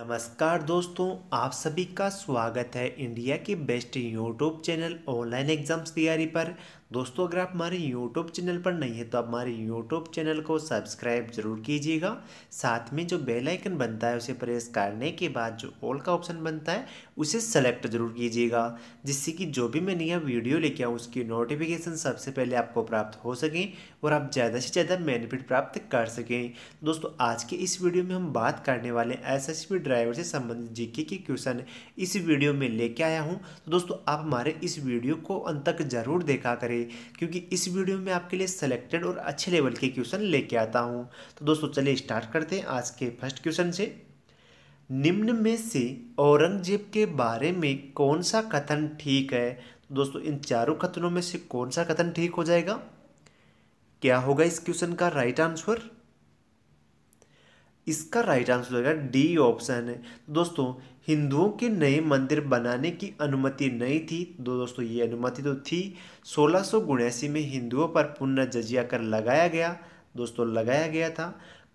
नमस्कार दोस्तों आप सभी का स्वागत है इंडिया के best YouTube channel online exams तैयारी पर दोस्तों अगर आप हमारे यूट्यूब चैनल पर नहीं है तो आप हमारे यूट्यूब चैनल को सब्सक्राइब जरूर कीजिएगा साथ में जो बेल आइकन बनता है उसे प्रेस करने के बाद जो ऑल का ऑप्शन बनता है उसे सेलेक्ट जरूर कीजिएगा जिससे कि जो भी मैं नया वीडियो लेके आऊँ उसकी नोटिफिकेशन सबसे पहले आपको प्राप्त हो सके और आप ज़्यादा से ज़्यादा बेनिफिट प्राप्त कर सकें दोस्तों आज के इस वीडियो में हम बात करने वाले एस एस ड्राइवर से संबंधित जीके के क्वेश्चन इस वीडियो में लेके आया हूँ तो दोस्तों आप हमारे इस वीडियो को अंत तक जरूर देखा करें करें क्योंकि इस वीडियो में आपके लिए सेलेक्टेड और अच्छे लेवल के क्वेश्चन लेके आता हूँ तो दोस्तों चलिए स्टार्ट करते हैं आज के फर्स्ट क्वेश्चन से निम्न में से औरंगजेब के बारे में कौन सा कथन ठीक है तो दोस्तों इन चारों कथनों में से कौन सा कथन ठीक हो जाएगा क्या होगा इस क्वेश्चन का राइट आंसर इसका राइट आंसर होगा डी ऑप्शन है तो दोस्तों हिंदुओं के नए मंदिर बनाने की अनुमति नहीं थी दो तो दोस्तों ये अनुमति तो थी सोलह में हिंदुओं पर पुनः जजिया कर लगाया गया दोस्तों लगाया गया था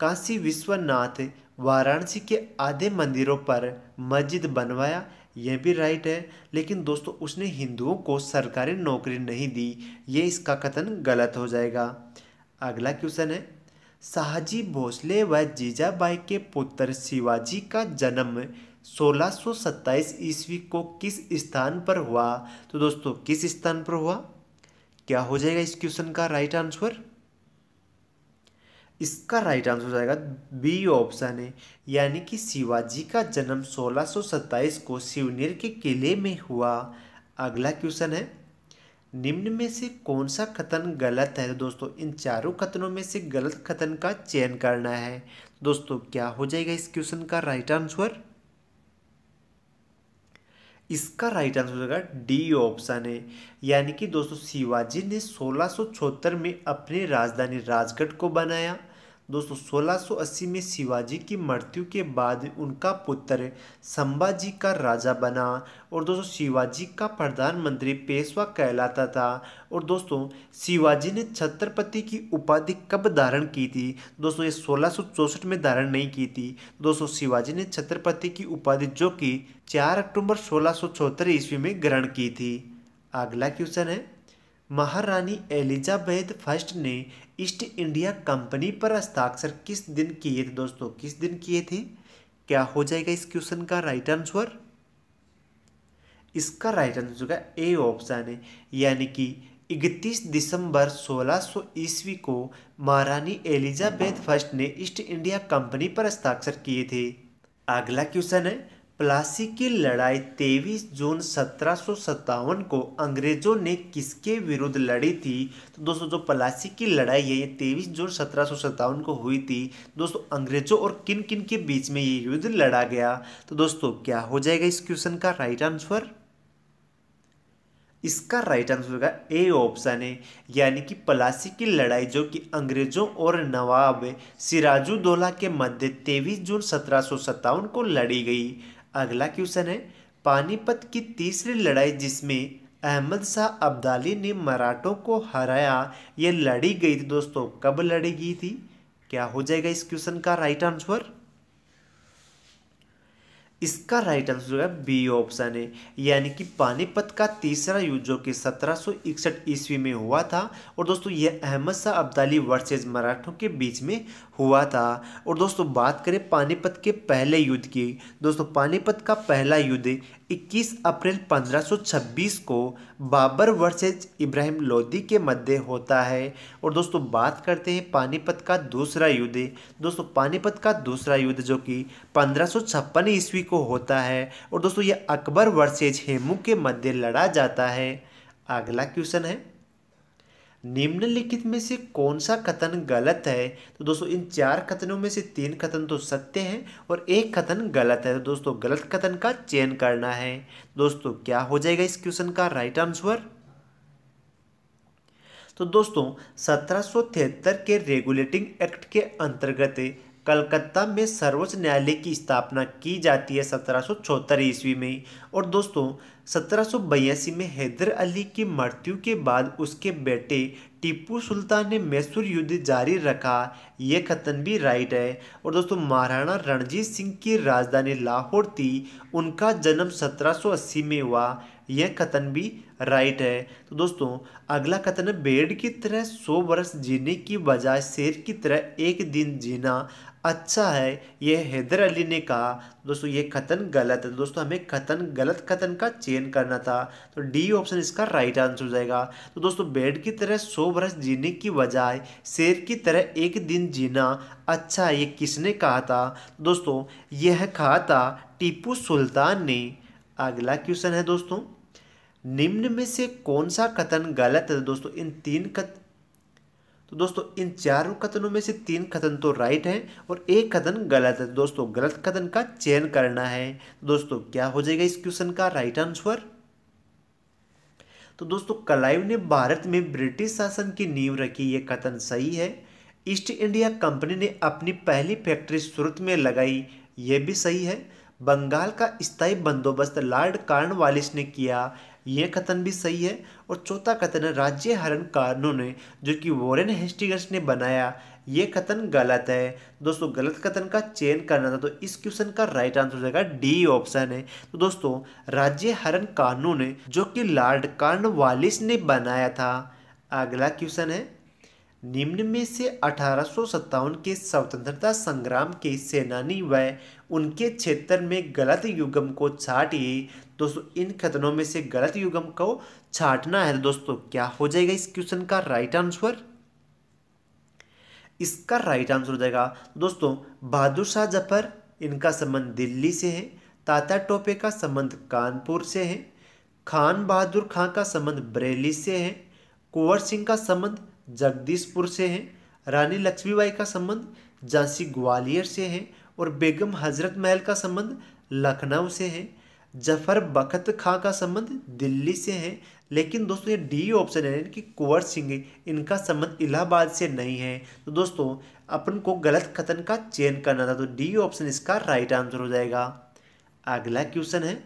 काशी विश्वनाथ वाराणसी के आधे मंदिरों पर मस्जिद बनवाया यह भी राइट है लेकिन दोस्तों उसने हिंदुओं को सरकारी नौकरी नहीं दी ये इसका कथन गलत हो जाएगा अगला क्वेश्चन है शाहजी भोसले व जीजाबाई के पुत्र शिवाजी का जन्म 1627 ईस्वी को किस स्थान पर हुआ तो दोस्तों किस स्थान पर हुआ क्या हो जाएगा इस क्वेश्चन का राइट आंसर इसका राइट आंसर हो जाएगा बी ऑप्शन है यानी कि शिवाजी का जन्म 1627 को शिवनेर के किले में हुआ अगला क्वेश्चन है निम्न में से कौन सा कथन गलत है तो दोस्तों इन चारों कथनों में से गलत कथन का चयन करना है दोस्तों क्या हो जाएगा इस क्वेश्चन का राइट आंसर इसका राइट आंसर होगा डी ऑप्शन है यानी कि दोस्तों शिवाजी ने सोलह में अपनी राजधानी राजगढ़ को बनाया दोस्तों 1680 में शिवाजी की मृत्यु के बाद उनका पुत्र संभाजी का राजा बना और दोस्तों शिवाजी का प्रधानमंत्री पेशवा कहलाता था और दोस्तों शिवाजी ने छत्रपति की उपाधि कब धारण की थी दोस्तों ये सोलह में धारण नहीं की थी दोस्तों शिवाजी ने छत्रपति की उपाधि जो कि 4 अक्टूबर सोलह ईस्वी में ग्रहण की थी अगला क्वेश्चन है महारानी एलिजाबेथ फर्स्ट ने ईस्ट इंडिया कंपनी पर हस्ताक्षर किस दिन किए थे दोस्तों किस दिन किए थे क्या हो जाएगा इस क्वेश्चन का राइट आंसर इसका राइट आंसर होगा ए ऑप्शन है यानी कि 31 दिसंबर 1600 ईस्वी को महारानी एलिजाबेथ फर्स्ट ने ईस्ट इंडिया कंपनी पर हस्ताक्षर किए थे अगला क्वेश्चन है प्लासी की लड़ाई तेईस जून सत्रह को अंग्रेजों ने किसके विरुद्ध लड़ी थी तो दोस्तों जो प्लासी की लड़ाई है ये तेईस जून सत्रह को हुई थी दोस्तों अंग्रेजों और किन किन के बीच में ये युद्ध लड़ा गया तो दोस्तों क्या हो जाएगा इस क्वेश्चन का राइट आंसर इसका राइट आंसर होगा ए ऑप्शन है यानी कि पलासी की लड़ाई जो कि अंग्रेजों और नवाब सिराजुद्दौला के मध्य तेईस जून सत्रह को लड़ी गई अगला क्वेश्चन है पानीपत की तीसरी लड़ाई जिसमें अहमद शाह अब्दाली ने मराठों को हराया ये लड़ी गई थी दोस्तों कब लड़ी गई थी क्या हो जाएगा इस क्वेश्चन का राइट आंसर इसका राइट आंसर है बी ऑप्शन है यानी कि पानीपत का तीसरा युद्ध जो कि सत्रह ईस्वी में हुआ था और दोस्तों यह अहमद शाह अब्दाली वर्सेज मराठों के बीच में हुआ था और दोस्तों बात करें पानीपत के पहले युद्ध की दोस्तों पानीपत का पहला युद्ध 21 अप्रैल 1526 को बाबर वर्सेज इब्राहिम लोदी के मध्य होता है और दोस्तों बात करते हैं पानीपत का दूसरा युद्ध दोस्तों पानीपत का दूसरा युद्ध जो कि पंद्रह ईस्वी को होता है और दोस्तों यह अकबर वर्सेज हेमू के मध्य लड़ा जाता है अगला क्वेश्चन है निम्नलिखित में से कौन सा कथन गलत है तो दोस्तों इन चार कथनों में से तीन कथन तो सत्य हैं और एक कथन गलत है तो दोस्तों गलत कथन का चयन करना है दोस्तों क्या हो जाएगा इस क्वेश्चन का राइट आंसर तो दोस्तों सत्रह के रेगुलेटिंग एक्ट के अंतर्गत कलकत्ता में सर्वोच्च न्यायालय की स्थापना की जाती है सत्रह ईस्वी में और दोस्तों सत्रह में हैदर अली की मृत्यु के बाद उसके बेटे टीपू सुल्तान ने मैसूर युद्ध जारी रखा ये खतन भी राइट है और दोस्तों महाराणा रणजीत सिंह की राजधानी लाहौर थी उनका जन्म 1780 में हुआ यह कथन भी राइट है तो दोस्तों अगला कथन है बेड की तरह सौ वर्ष जीने की बजाय शेर की तरह एक दिन जीना अच्छा है ये हैदर अली ने कहा दोस्तों ये कथन गलत है दोस्तों हमें कथन गलत कथन का चयन करना था तो डी ऑप्शन इसका राइट आंसर हो जाएगा तो दोस्तों बेड की तरह सौ बरस जीने की बजाय शेर की तरह एक दिन जीना अच्छा है ये किसने कहा था दोस्तों यह कहा था टीपू सुल्तान ने अगला क्वेश्चन है दोस्तों निम्न में से कौन सा कथन गलत है दोस्तों इन तीन कथ तो दोस्तों इन चारों कथनों में से तीन कथन तो राइट हैं और एक कथन गलत है दोस्तों गलत कथन का चयन करना है दोस्तों क्या हो जाएगा इस क्वेश्चन का राइट आंसर तो दोस्तों कलाइव ने भारत में ब्रिटिश शासन की नींव रखी ये कथन सही है ईस्ट इंडिया कंपनी ने अपनी पहली फैक्ट्री सूरत में लगाई ये भी सही है बंगाल का स्थायी बंदोबस्त लॉर्ड कार्नवालिस ने किया ये कथन भी सही है और चौथा कथन है राज्य हरण कारणों ने जो कि वॉरेन हेस्टिगर्स ने बनाया ये कथन गलत है दोस्तों गलत कथन का चयन करना था तो इस क्वेश्चन का राइट आंसर हो जाएगा डी ऑप्शन है तो दोस्तों राज्य हरण कानून ने जो कि लॉर्ड वालिस ने बनाया था अगला क्वेश्चन है निम्न में से अठारह के स्वतंत्रता संग्राम के सेनानी व उनके क्षेत्र में गलत युगम को छाटिए दोस्तों इन खतनों में से गलत युगम को छाटना है तो दोस्तों क्या हो जाएगा इस क्वेश्चन का राइट आंसर इसका राइट आंसर हो जाएगा दोस्तों बहादुर शाह जफर इनका संबंध दिल्ली से है ताता टोपे का संबंध कानपुर से है खान बहादुर खां का संबंध बरेली से है कुंवर सिंह का संबंध जगदीशपुर से है रानी लक्ष्मीबाई का संबंध झांसी ग्वालियर से है और बेगम हजरत महल का संबंध लखनऊ से है जफर बखत खां का संबंध दिल्ली से है लेकिन दोस्तों ये डी ऑप्शन है कि कुंवर सिंह इनका संबंध इलाहाबाद से नहीं है तो दोस्तों अपन को गलत कथन का चयन करना था तो डी ऑप्शन इसका राइट आंसर हो जाएगा अगला क्वेश्चन है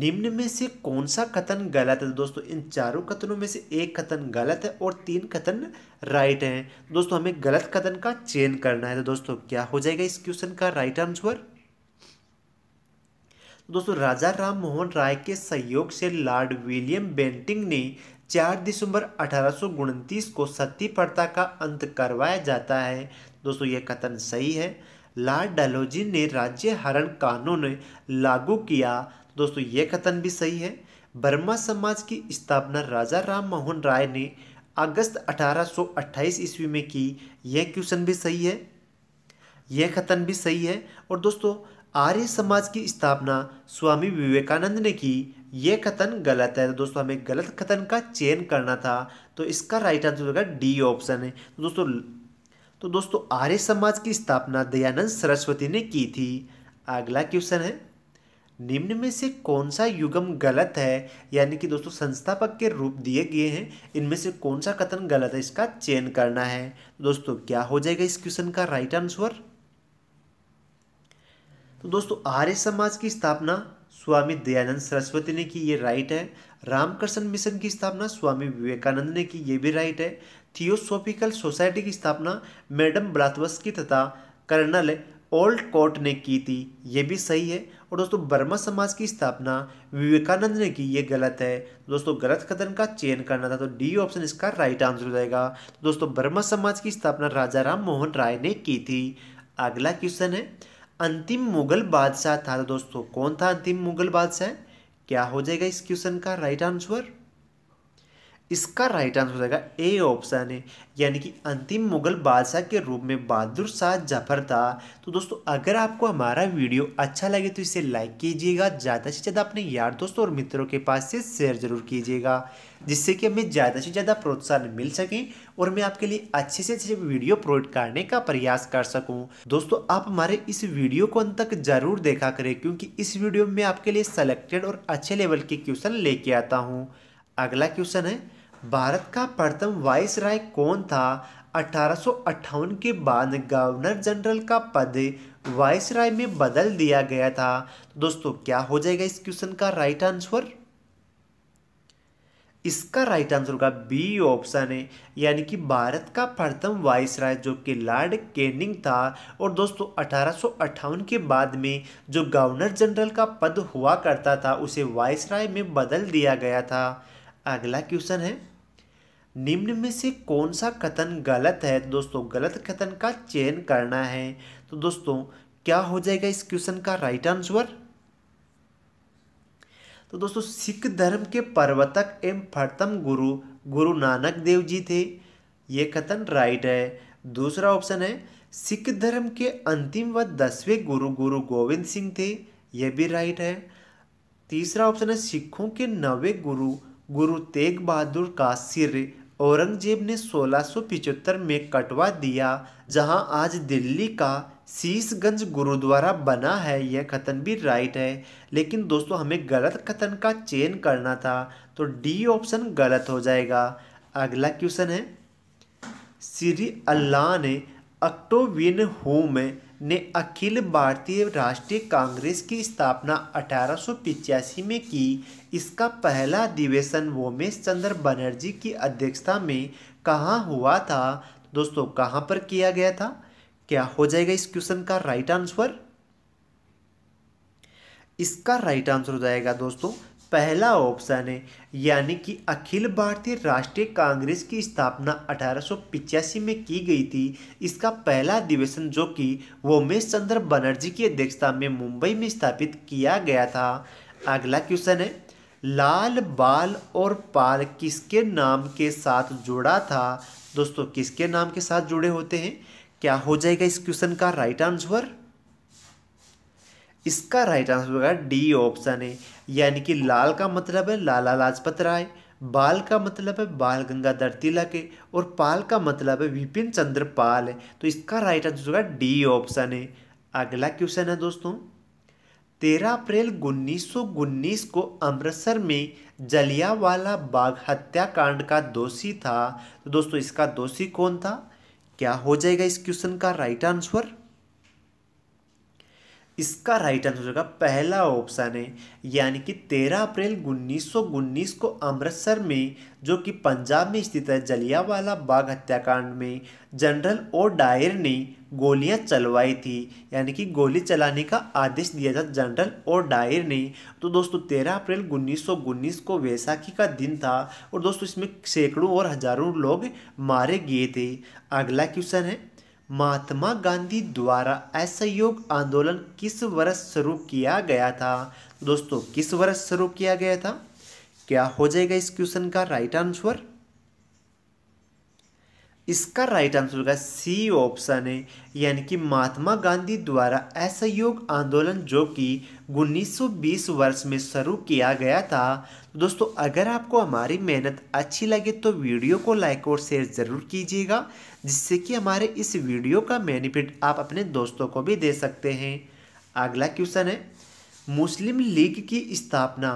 निम्न में से कौन सा कथन गलत है दोस्तों इन चारों कथनों में से एक कथन गलत है और तीन कथन राइट हैं दोस्तों हमें गलत कथन का चयन करना है तो दोस्तों क्या हो जाएगा इस क्वेश्चन का राइट आंसर दोस्तों राजा राम मोहन राय के सहयोग से लॉर्ड विलियम बेंटिंग ने 4 दिसंबर अठारह को सती प्रथा का अंत करवाया जाता है दोस्तों यह कथन सही है लॉर्ड डलोजी ने राज्य हरण कानून लागू किया दोस्तों यह कथन भी सही है बर्मा समाज की स्थापना राजा राम मोहन राय ने अगस्त 1828 ईस्वी में की यह क्वेश्चन भी सही है यह कथन भी सही है और दोस्तों आर्य समाज की स्थापना स्वामी विवेकानंद ने की ये कथन गलत है तो दोस्तों हमें गलत कथन का चयन करना था तो इसका राइट आंसर होगा डी ऑप्शन है तो दोस्तों तो दोस्तों आर्य समाज की स्थापना दयानंद सरस्वती ने की थी अगला क्वेश्चन है निम्न में से कौन सा युगम गलत है यानी कि दोस्तों संस्थापक के रूप दिए गए हैं इनमें से कौन सा कथन गलत है इसका चयन करना है दोस्तों क्या हो जाएगा इस क्वेश्चन का राइट आंसर तो दोस्तों आर्य समाज की स्थापना स्वामी दयानंद सरस्वती ने की ये राइट है रामकृष्ण मिशन की स्थापना स्वामी विवेकानंद ने की ये भी राइट है थियोसोफिकल सोसाइटी की स्थापना मैडम ब्लातवस्की तथा कर्नल ओल्ड कोर्ट ने की थी ये भी सही है और दोस्तों बर्मा समाज की स्थापना विवेकानंद ने की ये गलत है दोस्तों गलत कथन का चयन करना था तो डी ऑप्शन इसका राइट आंसर हो जाएगा तो दोस्तों बर्मा समाज की स्थापना राजा राम मोहन राय ने की थी अगला क्वेश्चन है अंतिम मुगल बादशाह था तो दोस्तों कौन था अंतिम मुगल बादशाह क्या हो जाएगा इस क्वेश्चन का राइट आंसर इसका राइट आंसर हो जाएगा ए ऑप्शन है यानी कि अंतिम मुगल बादशाह के रूप में बहादुर शाह जफर था तो दोस्तों अगर आपको हमारा वीडियो अच्छा लगे तो इसे लाइक कीजिएगा ज़्यादा से ज़्यादा अपने यार दोस्तों और मित्रों के पास से शेयर जरूर कीजिएगा जिससे कि हमें ज़्यादा से ज़्यादा प्रोत्साहन मिल सके और मैं आपके लिए अच्छे से अच्छे वीडियो प्रोवाइड करने का प्रयास कर सकूँ दोस्तों आप हमारे इस वीडियो को अंत तक जरूर देखा करें क्योंकि इस वीडियो में आपके लिए सेलेक्टेड और अच्छे लेवल के क्वेश्चन लेके आता हूँ अगला क्वेश्चन है भारत का प्रथम वाइस राय कौन था अठारह के बाद गवर्नर जनरल का पद वाइस राय में बदल दिया गया था तो दोस्तों क्या हो जाएगा इस क्वेश्चन का राइट आंसर इसका राइट आंसर होगा बी ऑप्शन है यानी कि भारत का प्रथम वाइस राय जो कि लॉर्ड कैनिंग था और दोस्तों अठारह के बाद में जो गवर्नर जनरल का पद हुआ करता था उसे वाइस राय में बदल दिया गया था अगला क्वेश्चन है निम्न में से कौन सा कथन गलत है तो दोस्तों गलत कथन का चयन करना है तो दोस्तों क्या हो जाएगा इस क्वेश्चन का राइट आंसर तो दोस्तों सिख धर्म के प्रवर्तक एवं प्रथम गुरु गुरु नानक देव जी थे ये कथन राइट है दूसरा ऑप्शन है सिख धर्म के अंतिम व दसवें गुरु गुरु गोविंद सिंह थे यह भी राइट है तीसरा ऑप्शन है सिखों के नवे गुरु गुरु तेग बहादुर का सिर औरंगजेब ने 1675 में कटवा दिया जहां आज दिल्ली का शीशगंज गुरुद्वारा बना है यह कथन भी राइट है लेकिन दोस्तों हमें गलत कथन का चयन करना था तो डी ऑप्शन गलत हो जाएगा अगला क्वेश्चन है श्री अल्लाह ने अक्टोविन होम ने अखिल भारतीय राष्ट्रीय कांग्रेस की स्थापना अठारह में की इसका पहला अधिवेशन वोमेश चंद्र बनर्जी की अध्यक्षता में कहाँ हुआ था दोस्तों कहाँ पर किया गया था क्या हो जाएगा इस क्वेश्चन का राइट आंसर इसका राइट आंसर हो जाएगा दोस्तों पहला ऑप्शन है यानी कि अखिल भारतीय राष्ट्रीय कांग्रेस की स्थापना अठारह में की गई थी इसका पहला अधिवेशन जो कि वोमेश चंद्र बनर्जी की अध्यक्षता में मुंबई में स्थापित किया गया था अगला क्वेश्चन है लाल बाल और पाल किसके नाम के साथ जुड़ा था दोस्तों किसके नाम के साथ जुड़े होते हैं क्या हो जाएगा इस क्वेश्चन का राइट आंसर इसका राइट आंसर होगा डी ऑप्शन है यानी कि लाल का मतलब है लाला लाजपत राय बाल का मतलब है बाल गंगाधर तिलक और पाल का मतलब है विपिन चंद्र पाल है तो इसका राइट आंसर होगा डी ऑप्शन है अगला क्वेश्चन है दोस्तों तेरह अप्रैल उन्नीस को अमृतसर में जलियावाला बाग हत्याकांड का दोषी था तो दोस्तों इसका दोषी कौन था क्या हो जाएगा इस क्वेश्चन का राइट आंसर इसका राइट आंसर होगा पहला ऑप्शन है यानी कि 13 अप्रैल उन्नीस को अमृतसर में जो कि पंजाब में स्थित है जलियावाला बाग हत्याकांड में जनरल ओ डायर ने गोलियां चलवाई थी यानी कि गोली चलाने का आदेश दिया था जनरल ओ डायर ने तो दोस्तों 13 अप्रैल उन्नीस को वैसाखी का दिन था और दोस्तों इसमें सैकड़ों और हजारों लोग मारे गए थे अगला क्वेश्चन है महात्मा गांधी द्वारा असहयोग आंदोलन किस वर्ष शुरू किया गया था दोस्तों किस वर्ष शुरू किया गया था क्या हो जाएगा इस क्वेश्चन का राइट आंसर इसका राइट आंसर होगा सी ऑप्शन है यानी कि महात्मा गांधी द्वारा असहयोग आंदोलन जो कि 1920 वर्ष में शुरू किया गया था तो दोस्तों अगर आपको हमारी मेहनत अच्छी लगे तो वीडियो को लाइक और शेयर ज़रूर कीजिएगा जिससे कि हमारे इस वीडियो का बेनिफिट आप अपने दोस्तों को भी दे सकते हैं अगला क्वेश्चन है मुस्लिम लीग की स्थापना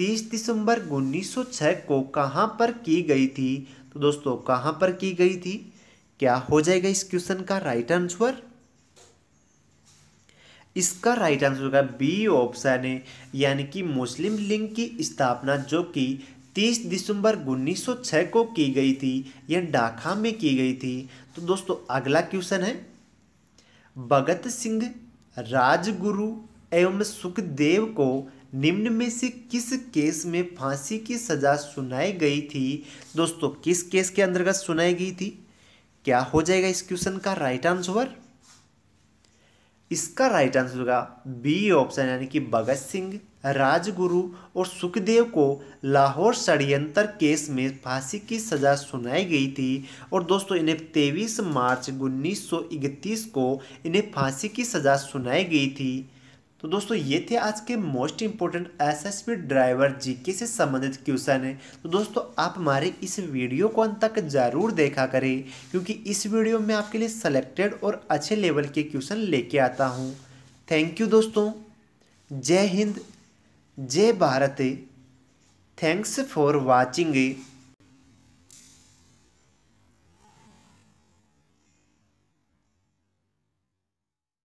30 दिसंबर 1906 को कहाँ पर की गई थी तो दोस्तों कहां पर की गई थी क्या हो जाएगा इस क्वेश्चन का राइट आंसर इसका राइट आंसर होगा बी ऑप्शन है यानी कि मुस्लिम लीग की स्थापना जो कि 30 दिसंबर 1906 को की गई थी यह ढाका में की गई थी तो दोस्तों अगला क्वेश्चन है भगत सिंह राजगुरु एवं सुखदेव को निम्न में से किस केस में फांसी की सज़ा सुनाई गई थी दोस्तों किस केस के अंतर्गत सुनाई गई थी क्या हो जाएगा इस क्वेश्चन का राइट आंसर इसका राइट आंसर होगा बी ऑप्शन यानी कि भगत सिंह राजगुरु और सुखदेव को लाहौर षड्यंत्र केस में फांसी की सज़ा सुनाई गई थी और दोस्तों इन्हें 23 मार्च उन्नीस को इन्हें फांसी की सज़ा सुनाई गई थी तो दोस्तों ये थे आज के मोस्ट इंपॉर्टेंट पी ड्राइवर जीके से संबंधित क्वेश्चन है तो दोस्तों आप हमारे इस वीडियो को अंत तक जरूर देखा करें क्योंकि इस वीडियो में आपके लिए सेलेक्टेड और अच्छे लेवल के क्वेश्चन लेके आता हूँ थैंक यू दोस्तों जय हिंद जय भारत थैंक्स फॉर वॉचिंग